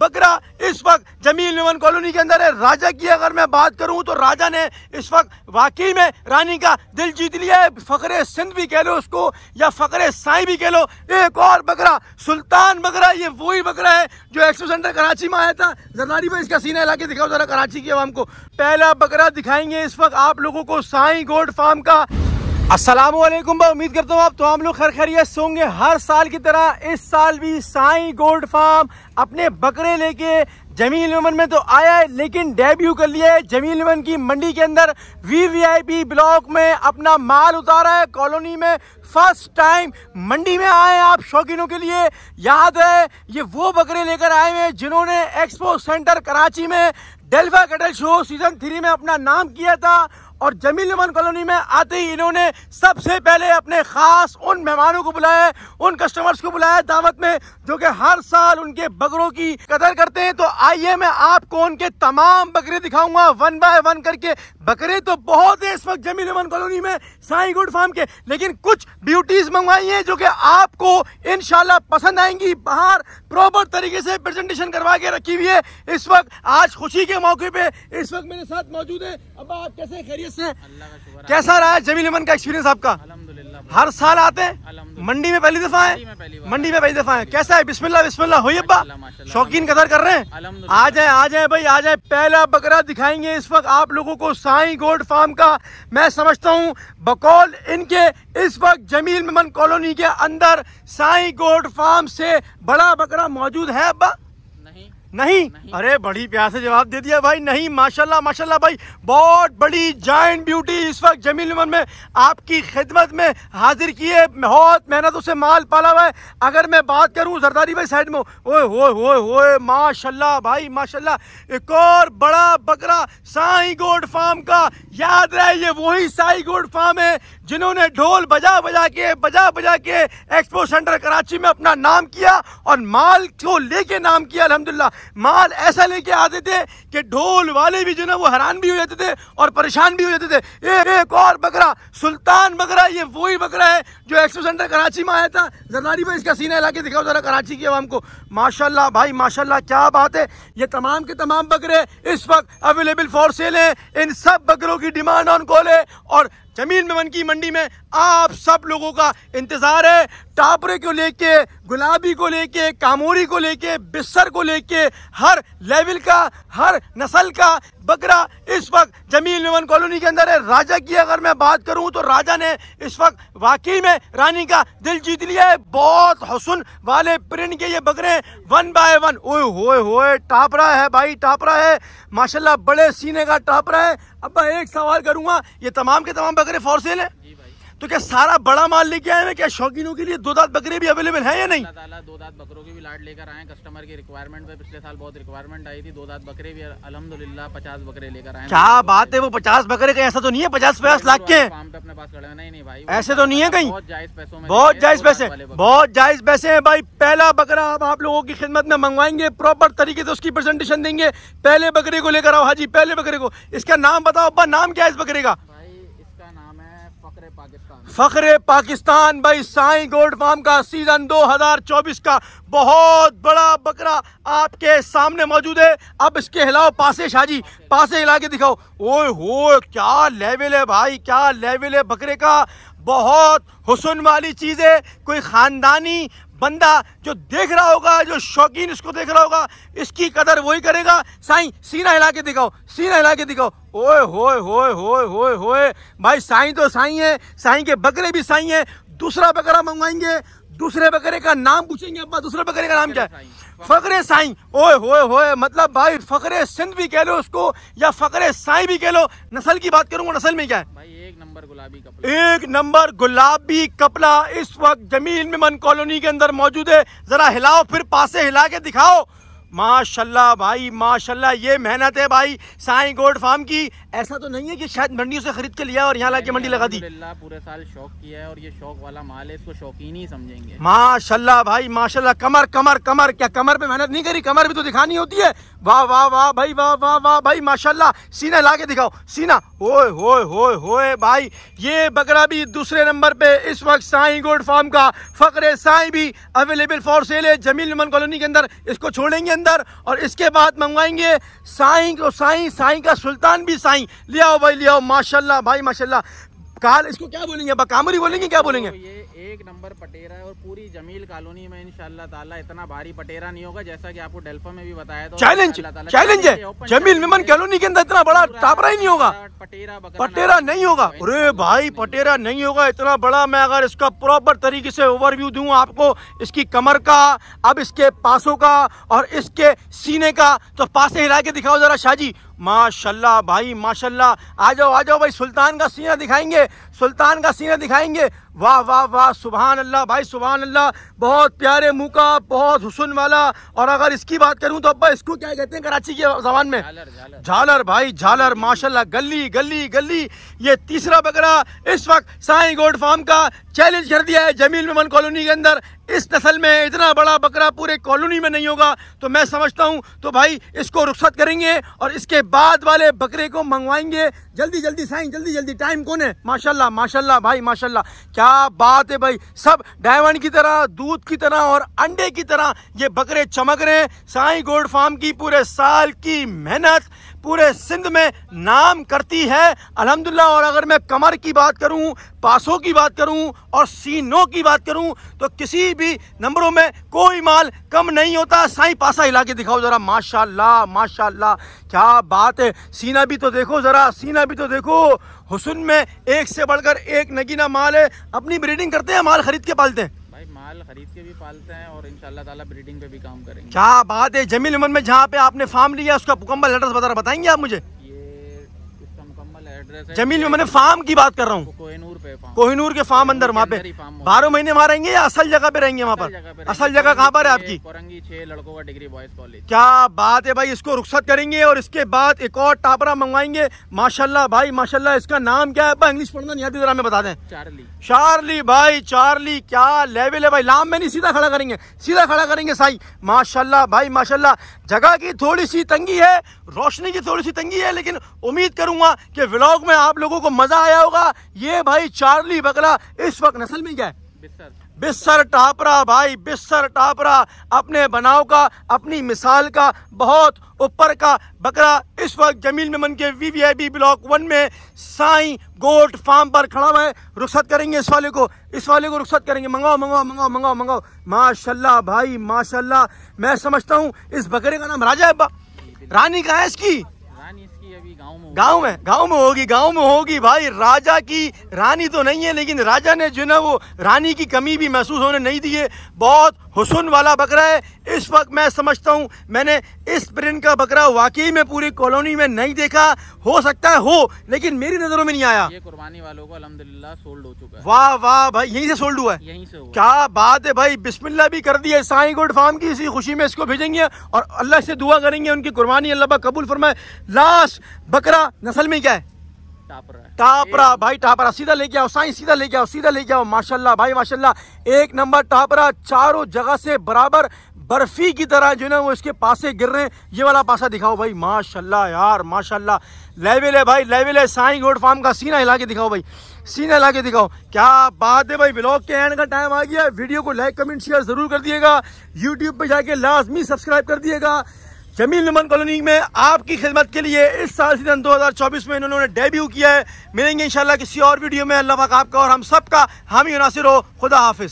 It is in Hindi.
बकरा इस वक्त जमील मेमन कॉलोनी के अंदर है राजा की अगर मैं बात करूँ तो राजा ने इस वक्त वाकई में रानी का दिल जीत लिया है फ़कर सिंध भी कह लो उसको या फ़कर साई भी कह लो एक और बकरा सुल्तान बकरा ये वही बकरा है जो एक्सपो सेंटर कराची में आया था जरदारी में इसका सीना इलाके दिखाओ ज़रा कराची की आवाम को पहला बकरा दिखाएंगे इस वक्त आप लोगों को साई गोल्ड फार्म का असलम उम्मीद करता हूँ आप तो हम लोग खर खैरियत सोंगे हर साल की तरह इस साल भी साई गोल्ड फार्म अपने बकरे लेके जमील उमन में तो आया है लेकिन डेब्यू कर लिया है जमील उमन की मंडी के अंदर V V I P block में अपना माल उतारा है कॉलोनी में फर्स्ट टाइम मंडी में आए हैं आप शौकीनों के लिए याद है ये वो बकरे लेकर आए हैं जिन्होंने एक्सपो सेंटर कराची में डेल्फा कटल शो सीज़न थ्री में अपना नाम किया था और जमील नमन कॉलोनी में आते ही इन्होंने सबसे पहले अपने ख़ास उन मेहमानों को बुलाया उन कस्टमर्स को बुलाया दावत में जो कि हर साल उनके बकरों की कदर करते हैं तो आइए मैं आपको उनके तमाम बकरे दिखाऊंगा वन बाय वन करके बकरे तो बहुत है इस वक्त जमील नमन कॉलोनी में साई गुड फार्म के लेकिन कुछ ब्यूटीज़ मंगवाई है जो कि आपको इन पसंद आएंगी बाहर प्रॉपर तरीके से प्रेजेंटेशन करवा के रखी हुई है इस वक्त आज खुशी के मौके पर इस वक्त मेरे साथ मौजूद है अब आप कैसे खैरियत इससे कैसा रहा है जमीन अमन का एक्सपीरियंस आपका हर अच्छा। साल आते हैं मंडी में पहली दफा है मंडी में पहली दफा है कैसा है बिस्मिल्लाह बिस्मिल्लाह अब्बा शौकीन कदर कर रहे हैं आ जाए आ जाए भाई आ जाए पहला बकरा दिखाएंगे इस वक्त आप लोगों को साई गोल्ड फार्म का मैं समझता हूँ बकौल इनके इस वक्त जमील मेमन कॉलोनी के अंदर साई गोल्ड फार्म से बड़ा बकरा मौजूद है अब्बा नहीं? अरे बड़ी प्यार से जवाब दे दिया भाई नहीं माशाल्लाह माशाल्लाह भाई बहुत बड़ी जॉइंट ब्यूटी इस वक्त जमील में आपकी खिदमत में हाजिर किए बहुत मेहनत उसे माल पाला हुआ है अगर मैं बात करूं जरदारी भाई साइड में ओए होए होए होए माशाल्लाह भाई माशाल्लाह एक और बड़ा बकरा साई गोड फार्म का याद रहे ये वही साई गोड फार्म है जिन्होंने ढोल बजा बजा के बजा बजा के एक्सपो सेंटर कराची में अपना नाम किया और माल को लेके नाम किया अलहमदुल्ला माल ऐसा लेके आते थे कि ढोल वाले भी जो ना वो हैरान भी हो जाते थे और परेशान भी हो जाते थे ए, एक और बकरा सुल्तान बकरा ये वही बकरा है जो एक्सपो सेंटर कराची में आया था जरदारी भाई इसका सीना इलाके दिखाओ जरा कराची की आवाम को माशाल्लाह भाई माशाल्लाह क्या बात है ये तमाम के तमाम बकरे इस वक्त अवेलेबल फॉर सेल है इन सब बकरों की डिमांड ऑन कॉल है और जमीन में मन की मंडी में आप सब लोगों का इंतज़ार है टापरे को लेके गुलाबी को लेके कामोरी को लेके बिस्सर को लेके हर लेवल का हर नस्ल का बकरा इस वक्त में मेमन कॉलोनी के अंदर है राजा की अगर मैं बात करूं तो राजा ने इस वक्त वाकई में रानी का दिल जीत लिया है बहुत हसन वाले प्रिंट के ये बकरे वन बाय वन ओए होए होए टापरा है भाई टापरा है माशाला बड़े सीने का टापरा है अब मैं एक सवाल करूंगा ये तमाम के तमाम बकरे फॉर सेल है तो क्या सारा बड़ा माल लेके आए हैं क्या शौकीनों के लिए दो दांत बकरे भी अवेलेबल है या नहीं दो दांत बकरों की भी लाट लेकर आए कस्टमर की रिक्वायरमेंट पे पिछले साल बहुत रिक्वायरमेंट आई थी दो दांत बकरे भी अलहमदुल्ला पचास बकरे लेकर आए क्या बात है वो पचास बकरे का ऐसा तो नहीं है पचास पचास लाख के अपने पास खड़े नहीं भाई ऐसे तो नहीं है कहीं बहुत जायज पैसों में बहुत जायज पैसे बहुत जायज पैसे है भाई पहला बकरा हम आप लोगों की खिदमत में मंगवाएंगे प्रॉपर तरीके से उसकी प्रेजेंटेशन देंगे पहले बकरे को लेकर आओ हाजी पहले बकरे को इसका नाम बताओ अब्बा नाम क्या है इस बकरे का फ़खर पाकिस्तान भाई साई गोल्ड फार्म का सीज़न 2024 का बहुत बड़ा बकरा आपके सामने मौजूद है अब इसके हिलाओ पासे शाहजी पासे हिला के दिखाओ ओए हो क्या लेवल है भाई क्या लेवल है बकरे का बहुत हुसन वाली चीज़ है कोई ख़ानदानी बंदा जो देख रहा होगा जो शौकीन इसको देख रहा होगा इसकी कदर वही करेगा साईं सीना हिला के दिखाओ सीना हिला के दिखाओ ओए होए होए होए होए होए भाई साईं तो साईं है साईं के बकरे भी साईं हैं दूसरा बकरा मंगवाएंगे दूसरे बकरे का नाम पूछेंगे अब्बा दूसरे बकरे का नाम क्या है फकरे साई ओए होए होए मतलब भाई फकरे सिंध भी कह लो उसको या फकरे साई भी कह लो नस्ल की बात करूंगा नस्ल में क्या है भाई एक नंबर गुलाबी कपला एक नंबर गुलाबी कपला इस वक्त जमीन में मन कॉलोनी के अंदर मौजूद है जरा हिलाओ फिर पासे हिला के दिखाओ माशाल्लाह भाई माशाल्लाह ये मेहनत है भाई साई गोड फार्म की ऐसा तो नहीं है कि शायद मंडियों से खरीद के लिया और यहाँ लाके मंडी लगा दी पूरे साल शौक किया है और ये शौक वाला माल है इसको शौकीन ही समझेंगे माशाल्लाह भाई माशाल्लाह कमर कमर कमर क्या कमर पे मेहनत नहीं करी कमर भी तो दिखानी होती है वाह वाह वाह भाई वाह वाह वाह भाई माशाला सीना ला के दिखाओ सीना ओए होए होए होए भाई ये बकरा भी दूसरे नंबर पे इस वक्त साई गोड फार्म का फकरे साई भी अवेलेबल फॉर सेल है जमील कॉलोनी के अंदर इसको छोड़ेंगे अंदर और इसके बाद मंगवाएंगे साईं को साईं साईं का सुल्तान भी साईं ले आओ भाई ले आओ माशाल्लाह भाई माशाल्लाह काल इसको क्या बोलेंगे बकामरी बोलेंगे क्या बोलेंगे ये एक नंबर पटेरा है और पूरी जमील कॉलोनी में इनशाला ताला इतना भारी पटेरा नहीं होगा जैसा कि आपको डेल्फा में भी बताया था चैलेंज चैलेंज है जमील मेमन कॉलोनी के अंदर इतना बड़ा टापरा ही नहीं होगा पटेरा पटेरा नहीं होगा अरे भाई पटेरा नहीं होगा इतना बड़ा मैं अगर इसका प्रॉपर तरीके से ओवरव्यू दूं आपको इसकी कमर का अब इसके पासों का और इसके सीने का तो पासे हिला के दिखाओ जरा शाहजी माशाल्लाह भाई माशाल्लाह आ जाओ आ जाओ भाई सुल्तान का सीना दिखाएंगे सुल्तान का सीना दिखाएंगे वाह वाह वाह सुबहान अल्लाह भाई सुबहान अल्लाह बहुत प्यारे मुँह का बहुत हुसन वाला और अगर इसकी बात करूँ तो अब्बा इसको क्या कहते हैं कराची के जबान में झालर भाई झालर माशाल्लाह गली गली गली ये तीसरा बकरा इस वक्त साई गोड फार्म का चैलेंज कर दिया है जमील मेमन कॉलोनी के अंदर इस नस्ल में इतना बड़ा बकरा पूरे कॉलोनी में नहीं होगा तो मैं समझता हूँ तो भाई इसको रुख्सत करेंगे और इसके बाद वाले बकरे को मंगवाएंगे जल्दी जल्दी साई जल्दी जल्दी टाइम कौन है माशाल्लाह माशाल्लाह भाई माशाल्लाह क्या बात है भाई सब डायमंड की तरह दूध की तरह और अंडे की तरह ये बकरे चमक रहे हैं साई गोल्ड फार्म की पूरे साल की मेहनत पूरे सिंध में नाम करती है अलहमदुल्ला और अगर मैं कमर की बात करूं पासों की बात करूं और सीनों की बात करूं तो किसी भी नंबरों में कोई माल कम नहीं होता साई पासा हिला के दिखाओ ज़रा माशाल्लाह माशाल्लाह क्या बात है सीना भी तो देखो ज़रा सीना भी तो देखो हुसन में एक से बढ़कर एक नगीना माल है अपनी ब्रीडिंग करते हैं माल खरीद के पालते हैं माल खरीद के भी पालते हैं और इंशाल्लाह ताला ब्रीडिंग पे भी काम करेंगे क्या बात है जमील उमर में जहाँ पे आपने फार्म लिया उसका मुकम्मल एड्रेस बता बताएंगे आप मुझे जमीन में मैंने फार्म की बात कर रहा हूँ कोहिनूर के फार्म अंदर वहाँ पे बारह महीने वहाँ रहेंगे या असल जगह पे रहेंगे वहाँ पर असल जगह कहाँ पर है आपकी लड़कों का डिग्री बॉयज कॉलेज क्या बात है भाई इसको रुख्सत करेंगे और इसके बाद एक और टापरा मंगवाएंगे माशाला भाई माशाला इसका नाम क्या है इंग्लिश पढ़ना नहीं आती जरा बता दें चार्ली चार्ली भाई चार्ली क्या लेवल है भाई लाम में नहीं सीधा खड़ा करेंगे सीधा खड़ा करेंगे साई माशाला भाई माशाला जगह की थोड़ी सी तंगी है रोशनी की थोड़ी सी तंगी है लेकिन उम्मीद करूंगा कि व्लॉग ब्लॉग में आप लोगों को मजा आया होगा ये भाई चार्ली बगला इस वक्त नस्ल में क्या बिस्सर टापरा भाई बिस्सर टापरा अपने बनाव का अपनी मिसाल का बहुत ऊपर का बकरा इस वक्त जमीन में मन के V V I B block one में साई गोट फार्म पर खड़ा हुआ है रुख्सत करेंगे इस वाले को इस वाले को रुख्सत करेंगे मंगाओ मंगाओ मंगाओ मंगाओ मंगाओ माशाल्लाह भाई माशाल्लाह मैं समझता हूँ इस बकरे का नाम राजा है रानी कहाँ है इसकी रानी इसकी अभी गाँव गांव में गांव में होगी गांव में होगी भाई राजा की रानी तो नहीं है लेकिन राजा ने जो ना वो रानी की कमी भी महसूस होने नहीं दिए बहुत हुसन वाला बकरा है इस वक्त मैं समझता हूँ मैंने इस प्रिंट का बकरा वाकई में पूरी कॉलोनी में नहीं देखा हो सकता है हो लेकिन मेरी नज़रों में नहीं आया ये कुर्बानी वालों को अलहमदिल्ला सोल्ड हो चुका है वाह वाह भाई यहीं से सोल्ड हुआ है यहीं से हुआ क्या बात है भाई बिस्मिल्ला भी कर दिया साई गोड फार्म की इसी खुशी में इसको भेजेंगे और अल्लाह से दुआ करेंगे उनकी कुर्बानी अल्लाह कबूल फरमाए लास्ट बकरा क्या नस्ल में क्या है टापरा टापरा भाई टापरा सीधा लेके आओ साई सीधा लेके आओ सीधा लेके आओ माशाल्लाह भाई माशाल्लाह एक नंबर टापरा चारों जगह से बराबर बर्फी की तरह जो ना वो इसके पासे गिर रहे हैं ये वाला पासा दिखाओ भाई माशाल्लाह यार माशाल्लाह लेवल है भाई लेवल है साई गोड फार्म का सीना हिला के दिखाओ भाई सीना हिला के दिखाओ क्या बात है भाई ब्लॉग के एंड का टाइम आ गया वीडियो को लाइक कमेंट शेयर जरूर कर दिएगा यूट्यूब पर जाके लाजमी सब्सक्राइब कर दिएगा जमील नुमन कॉलोनी में आपकी खिदमत के लिए इस साल सीजन 2024 में इन्होंने डेब्यू किया है मिलेंगे इंशाल्लाह किसी और वीडियो में अल्लाह पाक आपका और हम सबका हामी मुनासिर हो खुदा हाफिज